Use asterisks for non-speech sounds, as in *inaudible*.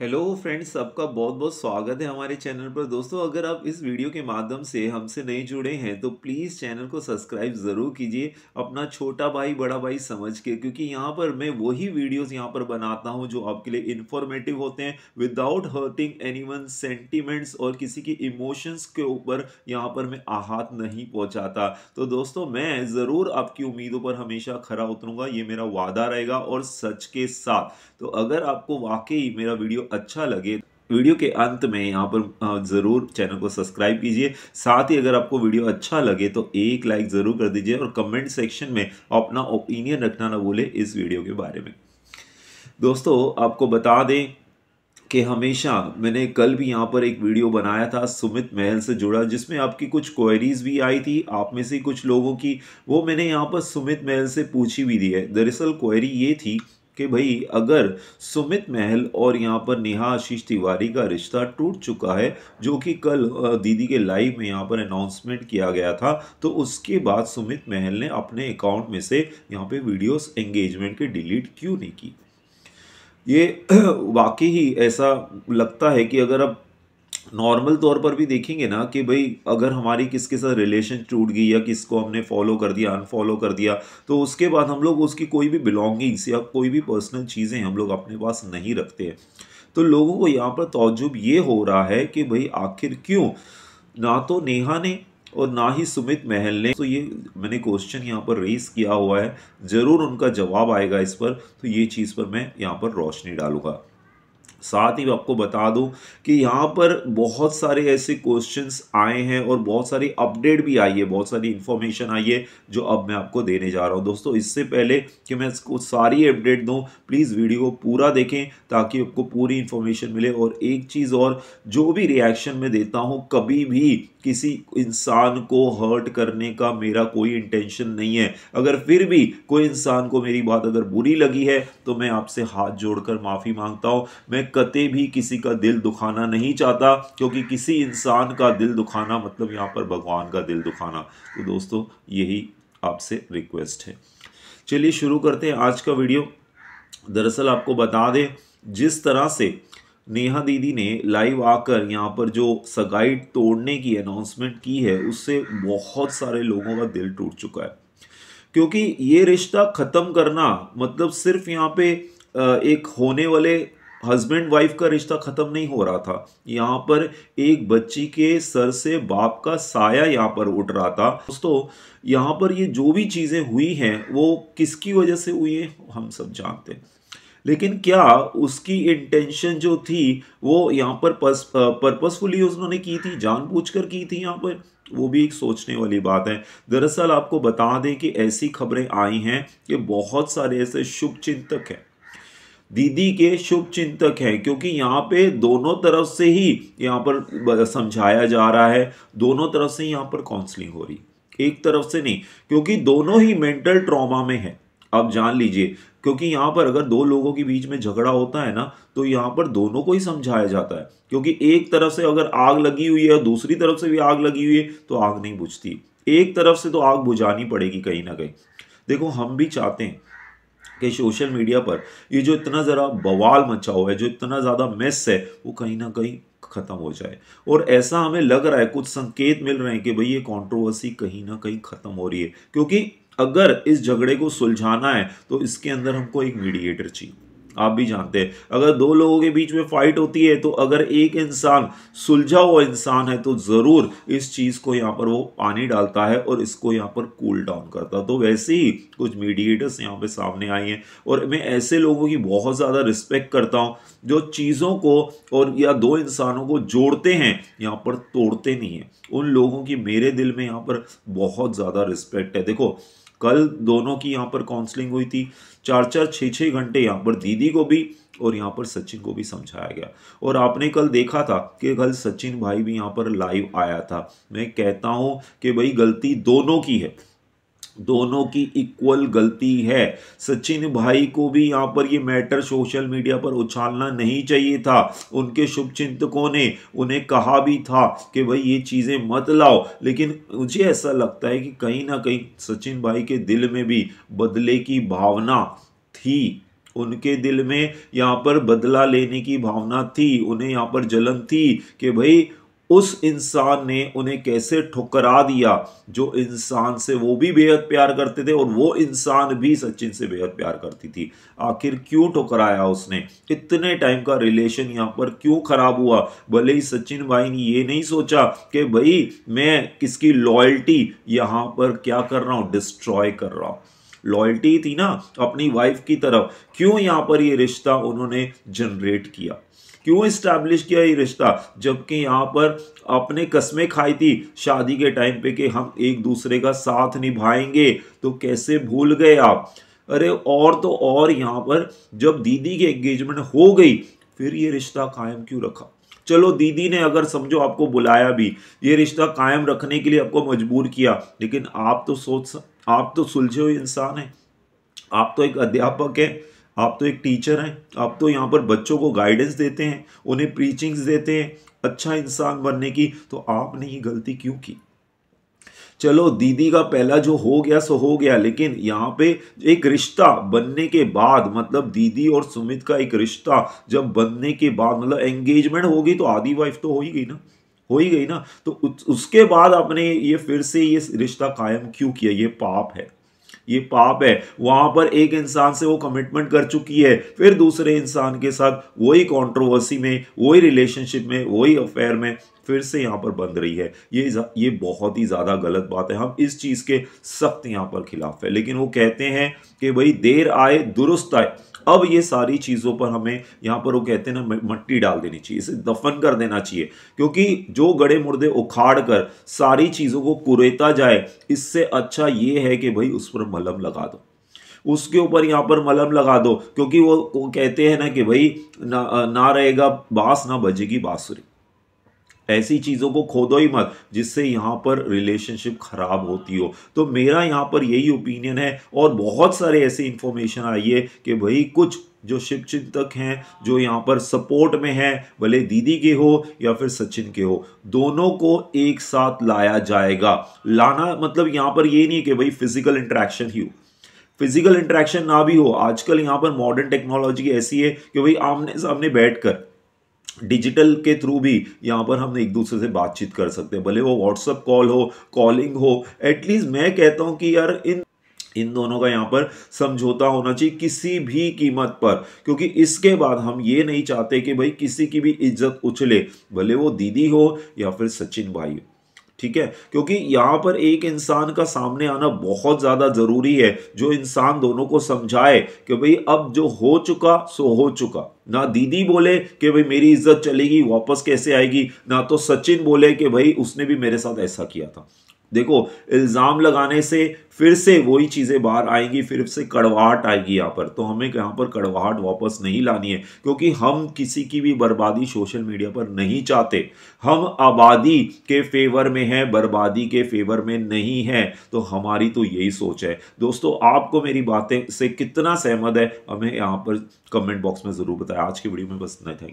hello friends सबका बहुत बहुत स्वागत है हमारे चैनल पर दोस्तों अगर आप इस वीडियो के माध्यम से हमसे नए जुड़े हैं तो प्लीज़ चैनल को सब्सक्राइब ज़रूर कीजिए अपना छोटा भाई बड़ा भाई समझ के क्योंकि यहाँ पर मैं वही वीडियोस यहाँ पर बनाता हूँ जो आपके लिए इन्फॉर्मेटिव होते हैं विदाउट हर्टिंग एनी सेंटिमेंट्स और किसी की इमोशंस के ऊपर यहाँ पर मैं आहत नहीं पहुँचाता तो दोस्तों मैं ज़रूर आपकी उम्मीदों पर हमेशा खरा उतरूँगा ये मेरा वादा रहेगा और सच के साथ तो अगर आपको वाकई मेरा वीडियो अच्छा लगे वीडियो के अंत में यहाँ पर ज़रूर चैनल को सब्सक्राइब कीजिए साथ ही अगर आपको वीडियो अच्छा लगे तो एक लाइक ज़रूर कर दीजिए और कमेंट सेक्शन में अपना ओपिनियन रखना ना भूले इस वीडियो के बारे में दोस्तों आपको बता दें कि हमेशा मैंने कल भी यहाँ पर एक वीडियो बनाया था सुमित महल से जुड़ा जिसमें आपकी कुछ क्वेरीज भी आई थी आप में से कुछ लोगों की वो मैंने यहाँ पर सुमित महल से पूछी भी दी है दरअसल क्वेरी ये थी कि भाई अगर सुमित महल और यहाँ पर नेहा आशीष तिवारी का रिश्ता टूट चुका है जो कि कल दीदी के लाइव में यहाँ पर अनाउंसमेंट किया गया था तो उसके बाद सुमित महल ने अपने अकाउंट में से यहाँ पे वीडियोस एंगेजमेंट के डिलीट क्यों नहीं की ये *clears throat* वाकई ही ऐसा लगता है कि अगर अब नॉर्मल तौर पर भी देखेंगे ना कि भाई अगर हमारी किसके साथ रिलेशन टूट गई या किसको हमने फॉलो कर दिया अनफॉलो कर दिया तो उसके बाद हम लोग उसकी कोई भी बिलोंगिंग्स या कोई भी पर्सनल चीज़ें हम लोग अपने पास नहीं रखते हैं तो लोगों को यहाँ पर तोजुब ये हो रहा है कि भाई आखिर क्यों ना तो नेहा ने और ना ही सुमित महल ने तो ये मैंने क्वेश्चन यहाँ पर रेस किया हुआ है ज़रूर उनका जवाब आएगा इस पर तो ये चीज़ पर मैं यहाँ पर रोशनी डालूंगा साथ ही आपको बता दूं कि यहाँ पर बहुत सारे ऐसे क्वेश्चंस आए हैं और बहुत सारी अपडेट भी आई है बहुत सारी इन्फॉर्मेशन आई है जो अब मैं आपको देने जा रहा हूँ दोस्तों इससे पहले कि मैं इसको सारी अपडेट दूँ प्लीज़ वीडियो पूरा देखें ताकि आपको पूरी इन्फॉर्मेशन मिले और एक चीज़ और जो भी रिएक्शन में देता हूँ कभी भी किसी इंसान को हर्ट करने का मेरा कोई इंटेंशन नहीं है अगर फिर भी कोई इंसान को मेरी बात अगर बुरी लगी है तो मैं आपसे हाथ जोड़कर माफ़ी मांगता हूँ मैं कते भी किसी का दिल दुखाना नहीं चाहता क्योंकि किसी इंसान का दिल दुखाना मतलब यहाँ पर भगवान का दिल दुखाना तो दोस्तों यही आपसे रिक्वेस्ट है चलिए शुरू करते हैं आज का वीडियो दरअसल आपको बता दें जिस तरह से नेहा दीदी ने लाइव आकर यहाँ पर जो सगाई तोड़ने की अनाउंसमेंट की है उससे बहुत सारे लोगों का दिल टूट चुका है क्योंकि ये रिश्ता ख़त्म करना मतलब सिर्फ यहाँ पे एक होने वाले हस्बैंड वाइफ का रिश्ता ख़त्म नहीं हो रहा था यहाँ पर एक बच्ची के सर से बाप का साया यहाँ पर उठ रहा था दोस्तों यहाँ पर ये जो भी चीज़ें हुई हैं वो किसकी वजह से हुई है हम सब जानते हैं लेकिन क्या उसकी इंटेंशन जो थी वो यहाँ पर पर्पसफुली उन्होंने की थी जानबूझकर की थी यहाँ पर वो भी एक सोचने वाली बात है दरअसल आपको बता दें कि ऐसी खबरें आई हैं कि बहुत सारे ऐसे शुभ चिंतक हैं दीदी के शुभ चिंतक हैं क्योंकि यहाँ पे दोनों तरफ से ही यहाँ पर समझाया जा रहा है दोनों तरफ से यहाँ पर काउंसलिंग हो रही एक तरफ से नहीं क्योंकि दोनों ही मेंटल ट्रॉमा में है आप जान लीजिए क्योंकि यहाँ पर अगर दो लोगों के बीच में झगड़ा होता है ना तो यहाँ पर दोनों को ही समझाया जाता है क्योंकि एक तरफ से अगर आग लगी हुई है और दूसरी तरफ से भी आग लगी हुई है तो आग नहीं बुझती एक तरफ से तो आग बुझानी पड़ेगी कहीं ना कहीं देखो हम भी चाहते हैं कि सोशल मीडिया पर ये जो इतना ज़रा बवाल मचा हुआ है जो इतना ज़्यादा मिस है वो कहीं ना कहीं ख़त्म हो जाए और ऐसा हमें लग रहा है कुछ संकेत मिल रहे हैं कि भाई ये कंट्रोवर्सी कहीं ना कहीं ख़त्म हो रही है क्योंकि अगर इस झगड़े को सुलझाना है तो इसके अंदर हमको एक मीडिएटर चाहिए आप भी जानते हैं अगर दो लोगों के बीच में फाइट होती है तो अगर एक इंसान सुलझा हुआ इंसान है तो ज़रूर इस चीज़ को यहाँ पर वो पानी डालता है और इसको यहाँ पर कूल डाउन करता है तो वैसे ही कुछ मीडिएटर्स यहाँ पे सामने आई हैं और मैं ऐसे लोगों की बहुत ज़्यादा रिस्पेक्ट करता हूँ जो चीज़ों को और या दो इंसानों को जोड़ते हैं यहाँ पर तोड़ते नहीं हैं उन लोगों की मेरे दिल में यहाँ पर बहुत ज़्यादा रिस्पेक्ट है देखो कल दोनों की यहाँ पर काउंसलिंग हुई थी चार चार छः छः घंटे यहाँ पर दीदी को भी और यहाँ पर सचिन को भी समझाया गया और आपने कल देखा था कि कल सचिन भाई भी यहाँ पर लाइव आया था मैं कहता हूँ कि भाई गलती दोनों की है दोनों की इक्वल गलती है सचिन भाई को भी यहाँ पर ये मैटर सोशल मीडिया पर उछालना नहीं चाहिए था उनके शुभ चिंतकों ने उन्हें कहा भी था कि भाई ये चीज़ें मत लाओ लेकिन मुझे ऐसा लगता है कि कहीं ना कहीं सचिन भाई के दिल में भी बदले की भावना थी उनके दिल में यहाँ पर बदला लेने की भावना थी उन्हें यहाँ पर जलन थी कि भाई उस इंसान ने उन्हें कैसे ठुकरा दिया जो इंसान से वो भी बेहद प्यार करते थे और वो इंसान भी सचिन से बेहद प्यार करती थी आखिर क्यों ठुकराया उसने इतने टाइम का रिलेशन यहाँ पर क्यों ख़राब हुआ भले ही सचिन भाई ने ये नहीं सोचा कि भाई मैं किसकी लॉयल्टी यहाँ पर क्या कर रहा हूँ डिस्ट्रॉय कर रहा हूँ लॉयल्टी थी ना अपनी वाइफ की तरफ क्यों यहाँ पर ये रिश्ता उन्होंने जनरेट किया क्यों इस्टेब्लिश किया ये रिश्ता जबकि यहाँ पर अपने कस्में खाई थी शादी के टाइम पे कि हम एक दूसरे का साथ निभाएंगे तो कैसे भूल गए आप अरे और तो और यहाँ पर जब दीदी की एंगेजमेंट हो गई फिर ये रिश्ता कायम क्यों रखा चलो दीदी ने अगर समझो आपको बुलाया भी ये रिश्ता कायम रखने के लिए आपको मजबूर किया लेकिन आप तो सोच आप तो सुलझे हुए इंसान हैं आप तो एक अध्यापक हैं आप तो एक टीचर हैं आप तो यहाँ पर बच्चों को गाइडेंस देते हैं उन्हें प्रीचिंग्स देते हैं अच्छा इंसान बनने की तो आपने ये गलती क्यों की चलो दीदी का पहला जो हो गया सो हो गया लेकिन यहाँ पे एक रिश्ता बनने के बाद मतलब दीदी और सुमित का एक रिश्ता जब बनने के बाद मतलब एंगेजमेंट होगी तो आधी वाइफ तो हो ही गई ना हो ही गई ना तो उसके बाद आपने ये फिर से ये रिश्ता कायम क्यों किया ये पाप है ये पाप है वहां पर एक इंसान से वो कमिटमेंट कर चुकी है फिर दूसरे इंसान के साथ वही कॉन्ट्रोवर्सी में वही रिलेशनशिप में वही अफेयर में फिर से यहाँ पर बंद रही है ये ये बहुत ही ज़्यादा गलत बात है हम इस चीज़ के सख्त यहाँ पर खिलाफ है लेकिन वो कहते हैं कि भाई देर आए दुरुस्त आए अब ये सारी चीज़ों पर हमें यहाँ पर वो कहते हैं ना मट्टी डाल देनी चाहिए इसे दफन कर देना चाहिए क्योंकि जो गड़े मुर्दे उखाड़ कर सारी चीज़ों को कुरेता जाए इससे अच्छा ये है कि भाई उस पर मलम लगा दो उसके ऊपर यहाँ पर मलम लगा दो क्योंकि वो, वो कहते हैं ना कि भाई ना ना रहेगा बांस ना बजेगी बांसुरी ऐसी चीज़ों को खोदो ही मत जिससे यहाँ पर रिलेशनशिप ख़राब होती हो तो मेरा यहाँ पर यही ओपिनियन है और बहुत सारे ऐसे इन्फॉर्मेशन आई है कि भाई कुछ जो शिव चिंतक हैं जो यहाँ पर सपोर्ट में हैं भले दीदी के हो या फिर सचिन के हो दोनों को एक साथ लाया जाएगा लाना मतलब यहाँ पर ये नहीं कि भाई फिजिकल इंट्रैक्शन ही हो फिजिकल इंट्रैक्शन ना भी हो आजकल यहाँ पर मॉडर्न टेक्नोलॉजी ऐसी है कि भाई आमने सामने बैठ कर डिजिटल के थ्रू भी यहाँ पर हम एक दूसरे से बातचीत कर सकते हैं भले वो व्हाट्सअप कॉल हो कॉलिंग हो एटलीस्ट मैं कहता हूँ कि यार इन इन दोनों का यहाँ पर समझौता होना चाहिए किसी भी कीमत पर क्योंकि इसके बाद हम ये नहीं चाहते कि भाई किसी की भी इज्जत उछले भले वो दीदी हो या फिर सचिन भाई ठीक है क्योंकि यहाँ पर एक इंसान का सामने आना बहुत ज़्यादा ज़रूरी है जो इंसान दोनों को समझाए कि भाई अब जो हो चुका सो हो चुका ना दीदी बोले कि भाई मेरी इज्जत चलेगी वापस कैसे आएगी ना तो सचिन बोले कि भाई उसने भी मेरे साथ ऐसा किया था देखो इल्ज़ाम लगाने से फिर से वही चीज़ें बाहर आएंगी फिर से कड़वाहट आएगी यहाँ पर तो हमें यहाँ पर कड़वाहट वापस नहीं लानी है क्योंकि हम किसी की भी बर्बादी सोशल मीडिया पर नहीं चाहते हम आबादी के फेवर में हैं बर्बादी के फेवर में नहीं है तो हमारी तो यही सोच है दोस्तों आपको मेरी बातें से कितना सहमत है हमें यहाँ पर कमेंट बॉक्स में ज़रूर बताया आज की वीडियो में बस इतना थैंक